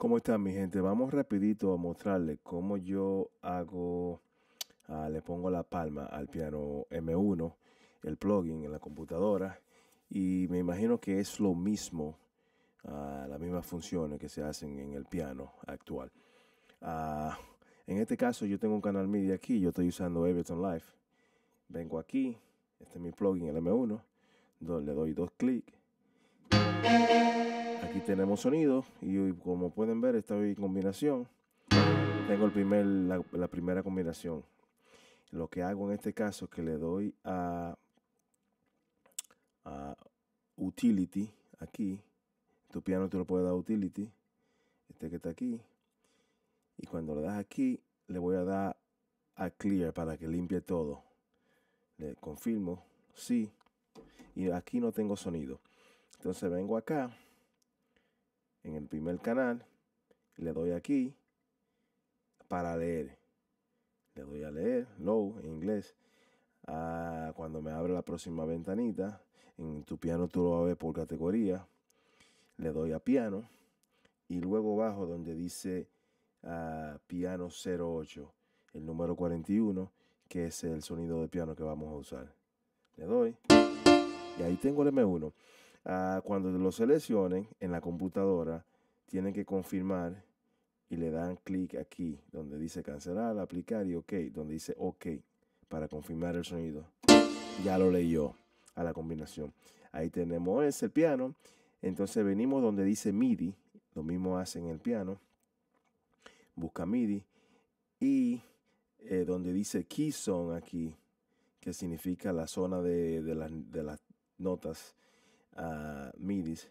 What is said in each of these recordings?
¿Cómo están mi gente? Vamos rapidito a mostrarles cómo yo hago, ah, le pongo la palma al piano M1, el plugin en la computadora y me imagino que es lo mismo, ah, las mismas funciones que se hacen en el piano actual. Ah, en este caso yo tengo un canal MIDI aquí, yo estoy usando Ableton Live. Vengo aquí, este es mi plugin, el M1, le doy dos clics. Aquí tenemos sonido y como pueden ver esta combinación, tengo primer, la, primera combinación. Lo que hago en este caso es que le doy a, a Utility aquí. Tu piano te lo puede dar Utility, este que está aquí. Y cuando le das aquí, le voy a dar a Clear para que limpie todo. Le confirmo, sí. Y aquí no tengo sonido. Entonces vengo acá en el primer canal, le doy aquí para leer. Le doy a leer, low en inglés. Ah, cuando me abre la próxima ventanita, en tu piano tú lo vas a ver por categoría. Le doy a piano y luego bajo donde dice ah, piano 08, el número 41, que es el sonido de piano que vamos a usar. Le doy y ahí tengo el M1. Ah, cuando lo seleccionen en la computadora, tienen que confirmar y le dan clic aquí donde dice cancelar, aplicar y OK, donde dice OK para confirmar el sonido. Ya lo leyó a la combinación. Ahí tenemos ese el piano. Entonces venimos donde dice MIDI, lo mismo hacen el piano. Busca MIDI y eh, donde dice key zone aquí, que significa la zona de, de, de las notas a MIDIs,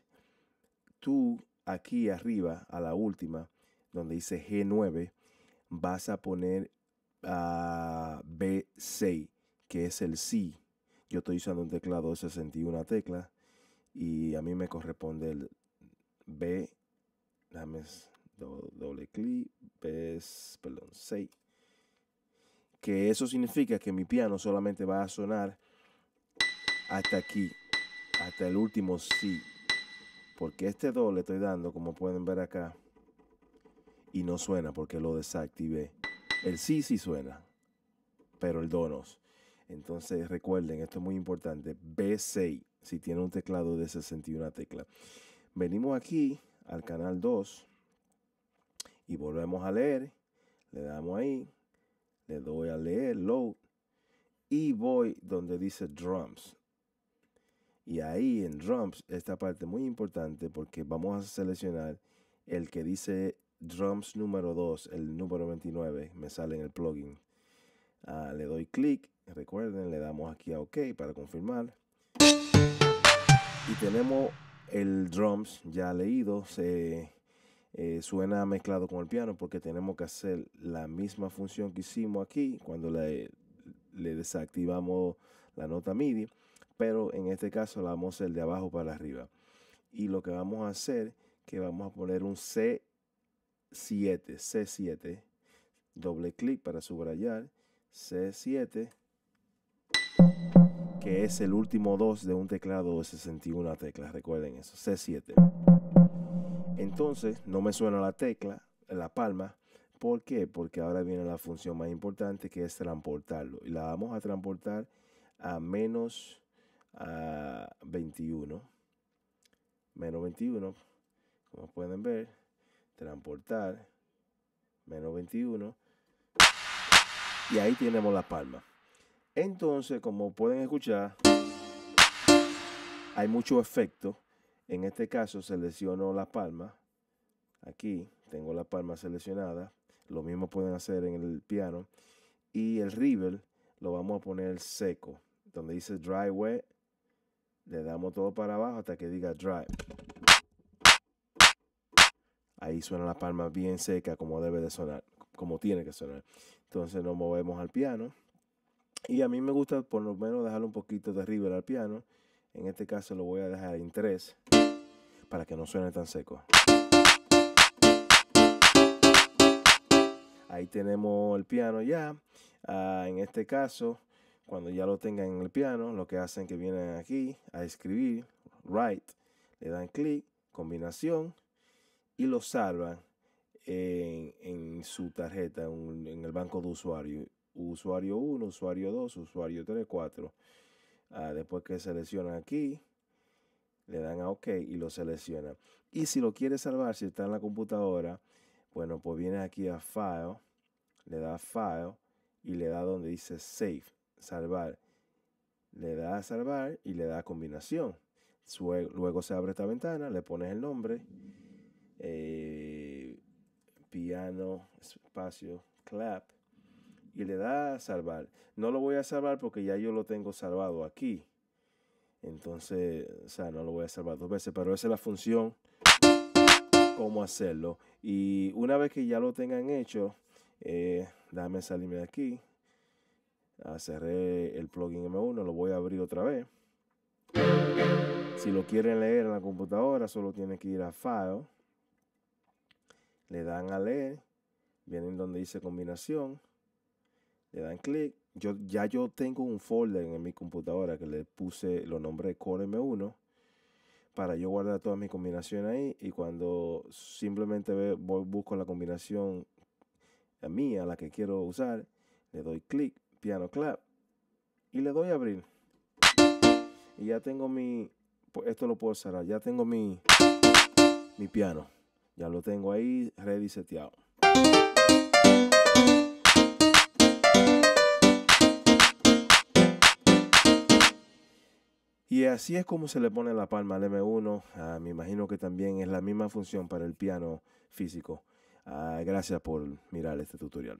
tú aquí arriba, a la última, donde dice G9, vas a poner a B6, que es el C. Yo estoy usando un teclado de 61 tecla y a mí me corresponde el B, dame doble clic, B, perdón, 6. Que eso significa que mi piano solamente va a sonar hasta aquí hasta el último sí. Porque este do le estoy dando, como pueden ver acá, y no suena porque lo desactivé. El sí sí suena, pero el do Entonces recuerden, esto es muy importante, B6, si tiene un teclado de 61 tecla. Venimos aquí al canal 2 y volvemos a leer. Le damos ahí, le doy a leer, load, y voy donde dice drums. Y ahí en drums, esta parte muy importante porque vamos a seleccionar el que dice drums número 2, el número 29, me sale en el plugin. Ah, le doy clic, recuerden, le damos aquí a OK para confirmar. Y tenemos el drums ya leído, se eh, suena mezclado con el piano porque tenemos que hacer la misma función que hicimos aquí cuando le, le desactivamos la nota MIDI pero en este caso la vamos a hacer de abajo para arriba. Y lo que vamos a hacer, que vamos a poner un C7, C7, doble clic para subrayar, C7, que es el último 2 de un teclado de 61 teclas, recuerden eso, C7. Entonces, no me suena la tecla, la palma, ¿Por qué? Porque ahora viene la función más importante que es transportarlo. Y la vamos a transportar a menos a 21 menos 21 como pueden ver transportar menos 21 y ahí tenemos la palma entonces como pueden escuchar hay mucho efecto en este caso selecciono la palma aquí tengo la palma seleccionada lo mismo pueden hacer en el piano y el river lo vamos a poner seco donde dice dry wet le damos todo para abajo hasta que diga drive. Ahí suena la palma bien seca como debe de sonar, como tiene que sonar. Entonces nos movemos al piano. Y a mí me gusta por lo menos dejar un poquito de arriba al piano. En este caso lo voy a dejar en 3 para que no suene tan seco. Ahí tenemos el piano ya. Ah, en este caso cuando ya lo tengan en el piano, lo que hacen es que vienen aquí a escribir, write, le dan clic, combinación y lo salvan en, su tarjeta, en, el banco de usuario. Usuario 1, usuario 2, usuario 3, 4. Ah, después que seleccionan aquí, le dan a OK y lo seleccionan. Y si lo quiere salvar, si está en la computadora, bueno, pues viene aquí a File, le da File y le da donde dice Save salvar. Le da a salvar y le da a combinación. Luego se abre esta ventana, le pones el nombre, eh, piano, espacio, clap, y le da a salvar. No lo voy a salvar porque ya yo lo tengo salvado aquí. Entonces, o sea, no lo voy a salvar dos veces, pero esa es la función, cómo hacerlo. Y una vez que ya lo tengan hecho, eh, Dame salirme de aquí. Ah, cerré el plugin M1, lo voy a abrir otra vez. Si lo quieren leer en la computadora, solo tienen que ir a File, le dan a leer, vienen donde dice combinación, le dan clic. Yo, ya yo tengo un folder en mi computadora que le puse, los nombres Core M1 para yo guardar todas mis combinaciones ahí y cuando simplemente busco la combinación mía, la que quiero usar, le doy clic piano clap y le doy a abrir. Y ya tengo mi, pues, esto lo puedo cerrar, ya tengo mi, mi piano. Ya lo tengo ahí ready seteado. Y así es como se le pone la palma al M1. Ah, me imagino que también es la misma función para el piano físico. Ah, gracias por mirar este tutorial.